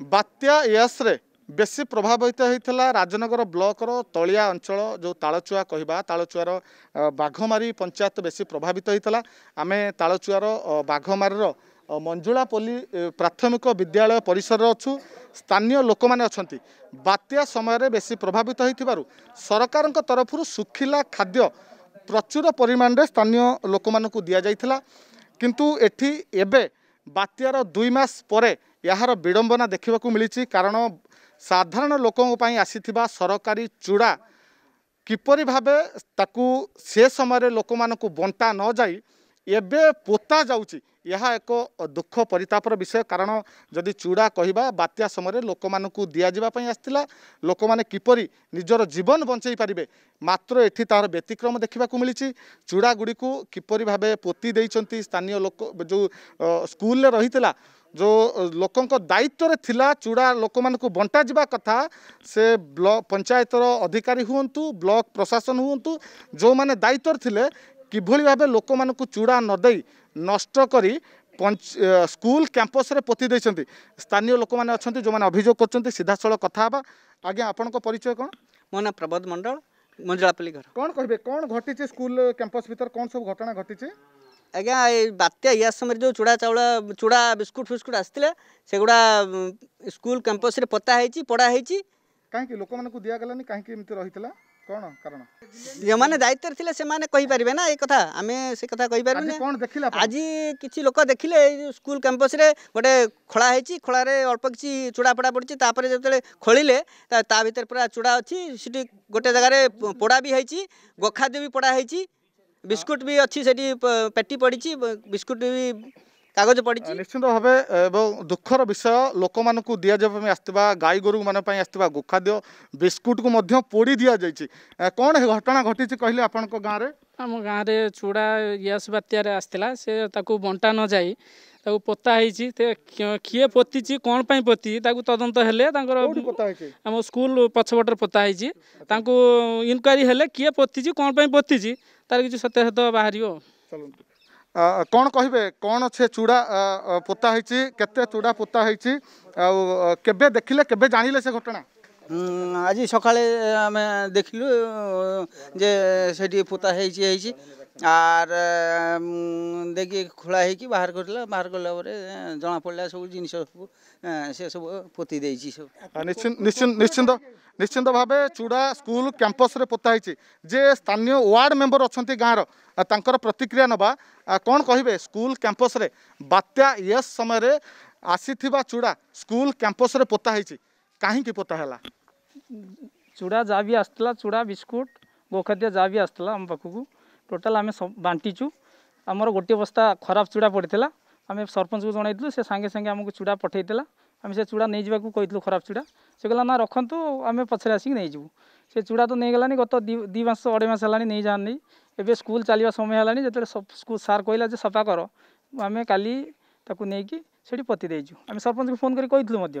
ବାତ୍ୟା ୟାସ୍ରେ ବେଶୀ ପ୍ରଭାବିତ ହୋଇଥିଲା ରାଜନଗର ବ୍ଲକର ତଳିଆ ଅଞ୍ଚଳ ଯେଉଁ ତାଳଚୁଆ କହିବା ତାଳଚୁଆର ବାଘମାରୀ ପଞ୍ଚାୟତ ବେଶୀ ପ୍ରଭାବିତ ହୋଇଥିଲା ଆମେ ତାଳଚୁଆର ବାଘମାରୀର ମଞ୍ଜୁଳାପଲ୍ଲୀ ପ୍ରାଥମିକ ବିଦ୍ୟାଳୟ ପରିସରରେ ଅଛୁ ସ୍ଥାନୀୟ ଲୋକମାନେ ଅଛନ୍ତି ବାତ୍ୟା ସମୟରେ ବେଶୀ ପ୍ରଭାବିତ ହୋଇଥିବାରୁ ସରକାରଙ୍କ ତରଫରୁ ଶୁଖିଲା ଖାଦ୍ୟ ପ୍ରଚୁର ପରିମାଣରେ ସ୍ଥାନୀୟ ଲୋକମାନଙ୍କୁ ଦିଆଯାଇଥିଲା କିନ୍ତୁ ଏଠି ଏବେ ବାତ୍ୟାର ଦୁଇ ମାସ ପରେ ଏହାର ବିଡ଼ମ୍ବନା ଦେଖିବାକୁ ମିଳିଛି କାରଣ ସାଧାରଣ ଲୋକଙ୍କ ପାଇଁ ଆସିଥିବା ସରକାରୀ ଚୂଡ଼ା କିପରି ଭାବେ ତାକୁ ସେ ସମୟରେ ଲୋକମାନଙ୍କୁ ବଣ୍ଟା ନଯାଇ ଏବେ ପୋତା ଯାଉଛି ଏହା ଏକ ଦୁଃଖ ପରିତାପର ବିଷୟ କାରଣ ଯଦି ଚୂଡ଼ା କହିବା ବାତ୍ୟା ସମୟରେ ଲୋକମାନଙ୍କୁ ଦିଆଯିବା ପାଇଁ ଆସିଥିଲା ଲୋକମାନେ କିପରି ନିଜର ଜୀବନ ବଞ୍ଚାଇ ପାରିବେ ମାତ୍ର ଏଠି ତାହାର ବ୍ୟତିକ୍ରମ ଦେଖିବାକୁ ମିଳିଛି ଚୂଡ଼ାଗୁଡ଼ିକୁ କିପରି ଭାବେ ପୋତି ଦେଇଛନ୍ତି ସ୍ଥାନୀୟ ଲୋକ ଯେଉଁ ସ୍କୁଲରେ ରହିଥିଲା ଯେଉଁ ଲୋକଙ୍କ ଦାୟିତ୍ୱରେ ଥିଲା ଚୂଡ଼ା ଲୋକମାନଙ୍କୁ ବଣ୍ଟାଯିବା କଥା ସେ ବ୍ଲକ ପଞ୍ଚାୟତର ଅଧିକାରୀ ହୁଅନ୍ତୁ ବ୍ଲକ ପ୍ରଶାସନ ହୁଅନ୍ତୁ ଯେଉଁମାନେ ଦାୟିତ୍ୱରେ ଥିଲେ কিভাবে ভাবে লোক মানুষ চূড়া নদী নষ্ট করে ସ୍କୁଲ କ୍ୟାମ୍ପସରେ ପୋତି ଦେଇଛନ୍ତି ସ୍ଥାନୀୟ ଲୋକମାନେ ଅଛନ୍ତି ଯେଉଁମାନେ ଅଭିଯୋଗ କରୁଛନ୍ତି ସିଧାସଳଖ କଥା ହେବା ଆଜ୍ଞା ଆପଣଙ୍କ ପରିଚୟ କ'ଣ ମୋ ନାଁ ପ୍ରବୋଧ ମଣ୍ଡଳ ମଞ୍ଜଳାପଲ୍ଲୀ ଘର କ'ଣ କହିବେ କ'ଣ ଘଟିଛି ସ୍କୁଲ କ୍ୟାମ୍ପସ୍ ଭିତରେ କ'ଣ ସବୁ ଘଟଣା ଘଟିଛି ଆଜ୍ଞା ଏଇ ବାତ୍ୟା ଇୟା ସମୟରେ ଯେଉଁ ଚୁଡ଼ା ଚାଉଳ ଚୁଡ଼ା ବିସ୍କୁଟ୍ ଫିସ୍କୁଟ୍ ଆସିଥିଲା ସେଗୁଡ଼ା ସ୍କୁଲ କ୍ୟାମ୍ପସରେ ପୋତା ହେଇଛି ପଡ଼ା ହେଇଛି କାହିଁକି ଲୋକମାନଙ୍କୁ ଦିଆଗଲାନି କାହିଁକି ଏମିତି ରହିଥିଲା কোন কারণ যেমানে দায়িত্বরে ଥିଲେ সেমানে কই পারিবে না এই কথা আমি সে কথা কই পারিবে না কোন দেখিলা আজি কিছু লোক দেখিলে এই স্কুল ক্যাম্পাস রে গটে খোলা হইছি খোলা রে অল্প কিছু চুড়া পড়া পড়ছি তারপরে যেতলে খোলিলে তা ভিতর পুরা চুড়া অছি সেটি গটে জায়গা রে পোড়া বি হইছি গোখাদ্য বি পোড়া হইছি বিস্কুট বি অছি সেটি পেটি পড়িছি বিস্কুট বি কাগজ পড়িছে নিশ্চিত ভাবে এবং দুঃখর বিষয় লোকমানকু দিয়া যাবা পাই আসতিবা গাই গরু মানে পাই আসতিবা গোখাদ্য বিস্কুটকু মধ্য পোড়ি দিয়া যাইছি কোন ঘটনা ঘটিছে কহিলে আপনক গাঁরে ଆମ ଗାଁରେ ଚୁଡ଼ା ଗ୍ୟାସ୍ ବାତ୍ୟାରେ ଆସିଥିଲା ସେ ତାକୁ ବଣ୍ଟା ନଯାଇ ତାକୁ ପୋତା ହେଇଛି କିଏ ପୋତିଛି କ'ଣ ପାଇଁ ପୋତି ତାକୁ ତଦନ୍ତ ହେଲେ ତାଙ୍କର ଆମ ସ୍କୁଲ ପଛପଟରେ ପୋତା ହେଇଛି ତାଙ୍କୁ ଇନକ୍ୱାରି ହେଲେ କିଏ ପୋତିଛି କ'ଣ ପାଇଁ ପୋତିଛି ତାର କିଛି ସତ୍ୟାସତ୍ୟ ବାହାରିବ କ'ଣ କହିବେ କ'ଣ ସେ ଚୁଡ଼ା ପୋତା ହେଇଛି କେତେ ଚୁଡ଼ା ପୋତା ହେଇଛି ଆଉ କେବେ ଦେଖିଲେ କେବେ ଜାଣିଲେ ସେ ଘଟଣା ଆଜି ସକାଳେ ଆମେ ଦେଖିଲୁ ଯେ ସେଠି ପୋତା ହେଇଛି ହେଇଛି ଆର୍ ଦେଇକି ଖୋଳା ହେଇକି ବାହାର କରିଲା ବାହାର କଲା ପରେ ଜଣାପଡ଼ିଲା ସବୁ ଜିନିଷ ସବୁ ସେ ସବୁ ପୋତି ଦେଇଛି ସବୁ ନିଶ୍ଚିନ୍ତ ନିଶ୍ଚିନ୍ତ ଭାବେ ଚୁଡ଼ା ସ୍କୁଲ କ୍ୟାମ୍ପସରେ ପୋତା ହେଇଛି ଯେ ସ୍ଥାନୀୟ ୱାର୍ଡ଼ ମେମ୍ବର ଅଛନ୍ତି ଗାଁର ତାଙ୍କର ପ୍ରତିକ୍ରିୟା ନେବା କ'ଣ କହିବେ ସ୍କୁଲ କ୍ୟାମ୍ପସରେ ବାତ୍ୟା ଇଏସ୍ ସମୟରେ ଆସିଥିବା ଚୁଡ଼ା ସ୍କୁଲ କ୍ୟାମ୍ପସରେ ପୋତା ହେଇଛି କାହିଁକି ପୋତା ହେଲା ଚୁଡ଼ା ଯାହା ବି ଆସିଥିଲା ଚୁଡ଼ା ବିସ୍କୁଟ୍ ଗୋଖାଦ୍ୟ ଯାହା ବି ଆସିଥିଲା ଆମ ପାଖକୁ ଟୋଟାଲ୍ ଆମେ ବାଣ୍ଟିଛୁ ଆମର ଗୋଟିଏ ବସ୍ତା ଖରାପ ଚୁଡ଼ା ପଡ଼ିଥିଲା ଆମେ ସରପଞ୍ଚକୁ ଜଣାଇଥିଲୁ ସେ ସାଙ୍ଗେ ସାଙ୍ଗେ ଆମକୁ ଚୁଡ଼ା ପଠାଇଥିଲା ଆମେ ସେ ଚୁଡ଼ା ନେଇଯିବାକୁ କହିଥିଲୁ ଖରାପ ଚୁଡ଼ା ସେ କହିଲା ନା ରଖନ୍ତୁ ଆମେ ପଛରେ ଆସିକି ନେଇଯିବୁ ସେ ଚୁଡ଼ା ତ ନେଇଗଲାନି ଗତ ଦୁଇ ମାସ ଅଢ଼େଇ ମାସ ହେଲାଣି ନେଇଯାଆନି ଏବେ ସ୍କୁଲ ଚାଲିବା ସମୟ ହେଲାଣି ଯେତେବେଳେ ସ୍କୁଲ ସାର୍ କହିଲା ଯେ ସଫା କର ଆମେ କାଲି ତାକୁ ନେଇକି ସେଠି ପତି ଦେଇଛୁ ଆମେ ସରପଞ୍ଚକୁ ଫୋନ୍ କରି କହିଥିଲୁ ମଧ୍ୟ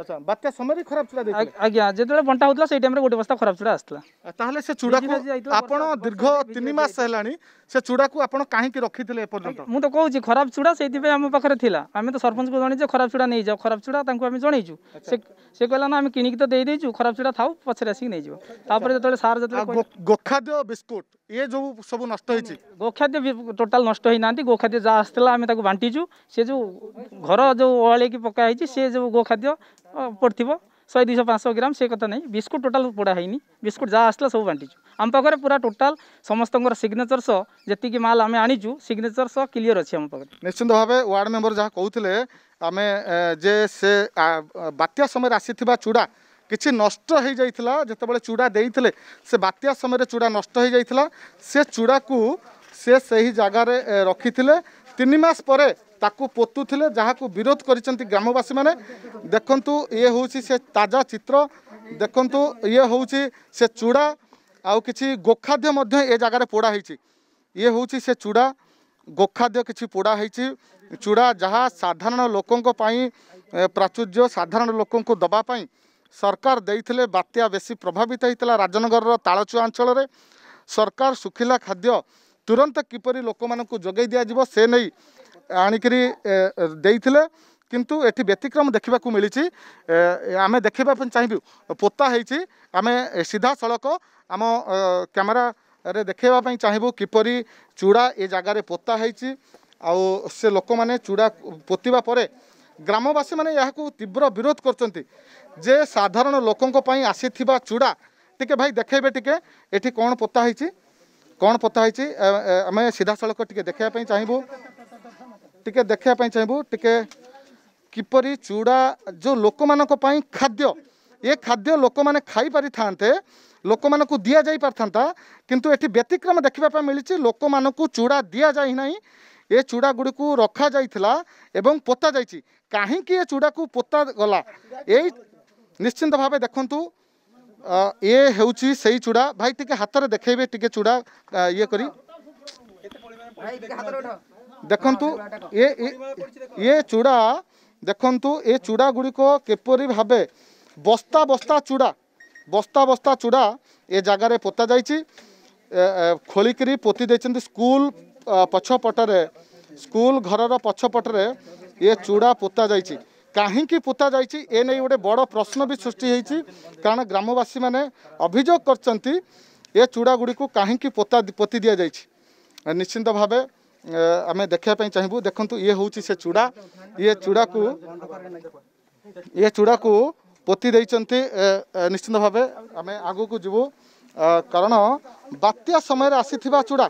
আচ্ছা বাত্যা সময় খরাব চুড়া আজ্ঞা যেতবে বন্টা হোলা সেই টাইমে গোটে বস্তা খরাব চুড়া আসলা তাহলে সে চুড়া আপন দীর্ঘ তিন মাস হলা সে চুড়া আপন কাহিকি রক্ষিলে এপর্যন্ত মু তো কৌছি খরাব চুড়া সেইপাই আমার পাখে লা আমি তো সরপঞ্চ জনাইছে খরাব চুড়া নিয়ে যাও খরাব চুড়া তাঁকু আমি জনাইছু সে কহিলা না আমি কিনিকি তো দিয়ে দিয়েছু খরাব চুড়া থাও পছরে আসিকি নিয়ে যাব তাপরে যেতবে সার যেতবে গোখাদ্য বিস্কুট सब नष्ट गो टोटाल नष्ट ना गो खाद्य जहाँ आसला बाटि जो घर जो अहिले पका खाद्य पडिथ्यो शिश पाँच सय ग्राम सथ नै विस्कुट टोटा पोडाहे विस्कुट जहाँ आसला सबै बाँटिन्छु आम टोटा समसर सिग्नेचर सह जति माल् आम आनिचु सिग्नेचर सह क्लियर अहिले निश्चिन्तर जहाँ से बात्या समय आसिति चुडा କିଛି ନଷ୍ଟ ହୋଇଯାଇଥିଲା ଯେତେବେଳେ ଚୂଡ଼ା ଦେଇଥିଲେ ସେ ବାତ୍ୟା ସମୟରେ ଚୂଡ଼ା ନଷ୍ଟ ହୋଇଯାଇଥିଲା ସେ ଚୂଡ଼ାକୁ ସେ ସେହି ଜାଗାରେ ରଖିଥିଲେ ତିନି ମାସ ପରେ ତାକୁ ପୋତୁଥିଲେ ଯାହାକୁ ବିରୋଧ କରିଛନ୍ତି ଗ୍ରାମବାସୀମାନେ ଦେଖନ୍ତୁ ଇଏ ହେଉଛି ସେ ତାଜା ଚିତ୍ର ଦେଖନ୍ତୁ ଇଏ ହେଉଛି ସେ ଚୂଡ଼ା ଆଉ କିଛି ଗୋଖାଦ୍ୟ ମଧ୍ୟ ଏ ଜାଗାରେ ପୋଡ଼ା ହେଇଛି ଇଏ ହେଉଛି ସେ ଚୂଡ଼ା ଗୋଖାଦ୍ୟ କିଛି ପୋଡ଼ା ହେଇଛି ଚୂଡ଼ା ଯାହା ସାଧାରଣ ଲୋକଙ୍କ ପାଇଁ ପ୍ରାଚୁର୍ଯ୍ୟ ସାଧାରଣ ଲୋକଙ୍କୁ ଦେବା ପାଇଁ ସରକାର ଦେଇଥିଲେ ବାତ୍ୟା ବେଶୀ ପ୍ରଭାବିତ ହୋଇଥିଲା ରାଜନଗରର ତାଳଚୁଆ ଅଞ୍ଚଳରେ ସରକାର ଶୁଖିଲା ଖାଦ୍ୟ ତୁରନ୍ତ କିପରି ଲୋକମାନଙ୍କୁ ଯୋଗାଇ ଦିଆଯିବ ସେ ନେଇ ଆଣିକରି ଦେଇଥିଲେ କିନ୍ତୁ ଏଠି ବ୍ୟତିକ୍ରମ ଦେଖିବାକୁ ମିଳିଛି ଆମେ ଦେଖିବା ପାଇଁ ଚାହିଁବୁ ପୋତା ହେଇଛି ଆମେ ସିଧାସଳଖ ଆମ କ୍ୟାମେରାରେ ଦେଖାଇବା ପାଇଁ ଚାହିଁବୁ କିପରି ଚୂଡ଼ା ଏ ଜାଗାରେ ପୋତା ହେଇଛି ଆଉ ସେ ଲୋକମାନେ ଚୂଡ଼ା ପୋତିବା ପରେ ଗ୍ରାମବାସୀମାନେ ଏହାକୁ ତୀବ୍ର ବିରୋଧ କରୁଛନ୍ତି ଯେ ସାଧାରଣ ଲୋକଙ୍କ ପାଇଁ ଆସିଥିବା ଚୂଡ଼ା ଟିକେ ଭାଇ ଦେଖେଇବେ ଟିକେ ଏଠି କ'ଣ ପୋତା ହେଇଛି କ'ଣ ପୋତା ହେଇଛି ଆମେ ସିଧାସଳଖ ଟିକେ ଦେଖେଇବା ପାଇଁ ଚାହିଁବୁ ଟିକେ ଦେଖେଇବା ପାଇଁ ଚାହିଁବୁ ଟିକେ କିପରି ଚୂଡ଼ା ଯେଉଁ ଲୋକମାନଙ୍କ ପାଇଁ ଖାଦ୍ୟ ଏ ଖାଦ୍ୟ ଲୋକମାନେ ଖାଇପାରିଥାନ୍ତେ ଲୋକମାନଙ୍କୁ ଦିଆଯାଇ ପାରିଥାନ୍ତା କିନ୍ତୁ ଏଠି ବ୍ୟତିକ୍ରମ ଦେଖିବା ପାଇଁ ମିଳିଛି ଲୋକମାନଙ୍କୁ ଚୂଡ଼ା ଦିଆଯାଇ ନାହିଁ ଏ ଚୂଡ଼ା ଗୁଡ଼ିକୁ ରଖାଯାଇଥିଲା ଏବଂ ପୋତା ଯାଇଛି କାହିଁକି ଏ ଚୂଡ଼ାକୁ ପୋତା ଗଲା ଏଇ নিশ্চিন্ত ভাবে দেখুন ইয়ে হচ্ছে সেই চূড়া ভাই টিকি হাতরে দেখবে টিকি চূড়া ইয়ে করি দেখুন ইয়ে ইয়ে চূড়া দেখন্তু এ চূড়া গুড়ি কিপরি ভাবে বস্তা বস্তা চূড়া বস্তা বস্তা চূড়া এ জায়গায় পোতা যাই খোলিকি পোতি দিয়েছেন স্কুল পছপটরে স্কুল ঘরর পছপটরে এ চূড়া পোতা যাই कहीं पोता जा नहीं गोटे बड़ प्रश्न भी सृष्टि कारण ग्रामवासी मैंने अभोग कर चूड़ा गुड़ी कहीं पोता पोती दि जाए निश्चिंत भाव आम देखा चाहबू देखूँ ये हूँ से चूड़ा ये चूड़ा को ये चूड़ा को पोती देखते निश्चिंत भाव आम आग को जीव कारण बात्या समय आसी चूड़ा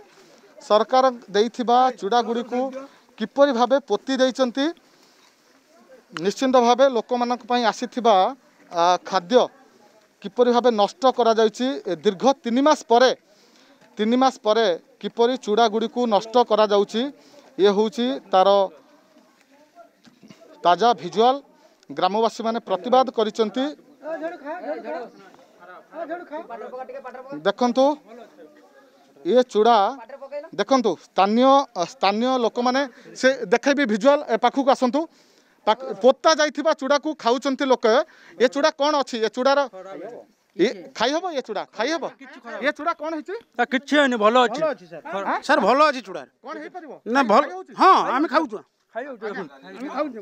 सरकार दे चूड़ा गुड़ी किपर भाव पोती ନିଶ୍ଚିନ୍ତ ଭାବେ ଲୋକମାନଙ୍କ ପାଇଁ ଆସିଥିବା ଖାଦ୍ୟ କିପରି ଭାବେ ନଷ୍ଟ କରାଯାଉଛି ଦୀର୍ଘ ତିନି ମାସ ପରେ ତିନି ମାସ ପରେ କିପରି ଚୂଡ଼ାଗୁଡ଼ିକୁ ନଷ୍ଟ କରାଯାଉଛି ଇଏ ହେଉଛି ତା'ର ତାଜା ଭିଜୁଆଲ୍ ଗ୍ରାମବାସୀମାନେ ପ୍ରତିବାଦ କରିଛନ୍ତି ଦେଖନ୍ତୁ ଇଏ ଚୂଡ଼ା ଦେଖନ୍ତୁ ସ୍ଥାନୀୟ ସ୍ଥାନୀୟ ଲୋକମାନେ ସେ ଦେଖେଇବି ଭିଜୁଆଲ୍ ପାଖକୁ ଆସନ୍ତୁ पोता जा चूड़ा को खाऊं लोक ये चूड़ा कौन अच्छी ये चूड़ार खाई हम ये चूड़ा खाई हम ये चूड़ा कौन है भल अच्छी सर भल अच्छी चूड़ा हाँ खाऊ ଦେଖନ୍ତୁ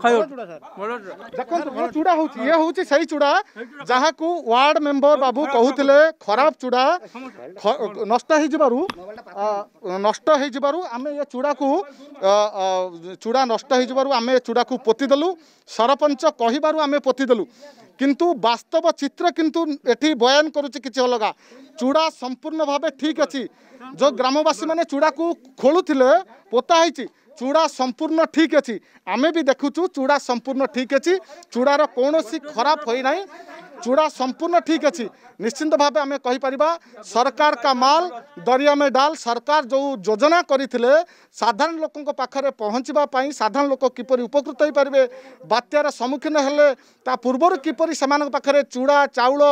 ଚୁଡ଼ା ହେଉଛି ଇଏ ହେଉଛି ସେଇ ଚୁଡ଼ା ଯାହାକୁ ୱାର୍ଡ ମେମ୍ବର ବାବୁ କହୁଥିଲେ ଖରାପ ଚୁଡ଼ା ନଷ୍ଟ ହେଇଯିବାରୁ ନଷ୍ଟ ହେଇଯିବାରୁ ଆମେ ଏ ଚୁଡ଼ାକୁ ଚୁଡ଼ା ନଷ୍ଟ ହେଇଯିବାରୁ ଆମେ ଏ ଚୁଡ଼ାକୁ ପୋତିଦେଲୁ ସରପଞ୍ଚ କହିବାରୁ ଆମେ ପୋତିଦେଲୁ କିନ୍ତୁ ବାସ୍ତବ ଚିତ୍ର କିନ୍ତୁ ଏଠି ବୟାନ କରୁଛି କିଛି ଅଲଗା ଚୁଡ଼ା ସମ୍ପୂର୍ଣ୍ଣ ଭାବେ ଠିକ୍ ଅଛି ଯେଉଁ ଗ୍ରାମବାସୀମାନେ ଚୁଡ଼ାକୁ ଖୋଳୁଥିଲେ ପୋତା ହେଇଛି চূড়া সম্পূর্ণ ঠিক আছে আমি বি দেখুছু চূড়া সম্পূর্ণ ঠিক আছে চূড়ার কৌশি খারাপ হয়ে না চূড়া সম্পূর্ণ ঠিক আছে নিশ্চিন্ত ভাবে আমি কহিপারা সরকার কা মাল দরিয়া মে ডাল সরকার যে যোজনা করে সাধারণ লোক পাখে পৌঁছবা সাধারণ লোক কিপর উপকৃত হয়ে পে বাত্যার সম্মুখীন হলে তা পূর্ব কিপর সে পাখে চূড়া চাউল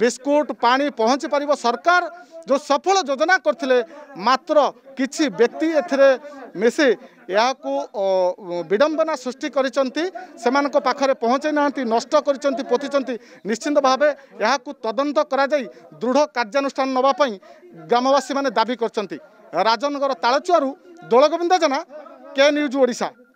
বিস্কুট পা পৌঁছি পার সরকার যে সফল যোজনা করলে মাত্র কিছু ব্যক্তি এতে মিশি ଏହାକୁ ବିଡ଼ମ୍ବନା ସୃଷ୍ଟି କରିଛନ୍ତି ସେମାନଙ୍କ ପାଖରେ ପହଞ୍ଚାଇ ନାହାନ୍ତି ନଷ୍ଟ କରିଛନ୍ତି ପୋତିଛନ୍ତି ନିଶ୍ଚିନ୍ତ ଭାବେ ଏହାକୁ ତଦନ୍ତ କରାଯାଇ ଦୃଢ଼ କାର୍ଯ୍ୟାନୁଷ୍ଠାନ ନେବା ପାଇଁ ଗ୍ରାମବାସୀମାନେ ଦାବି କରିଛନ୍ତି ରାଜନଗର ତାଳଚୁଆରୁ ଦୋଳଗୋବିନ୍ଦ ଜେନା କେ ନ୍ୟୁଜ୍ ଓଡ଼ିଶା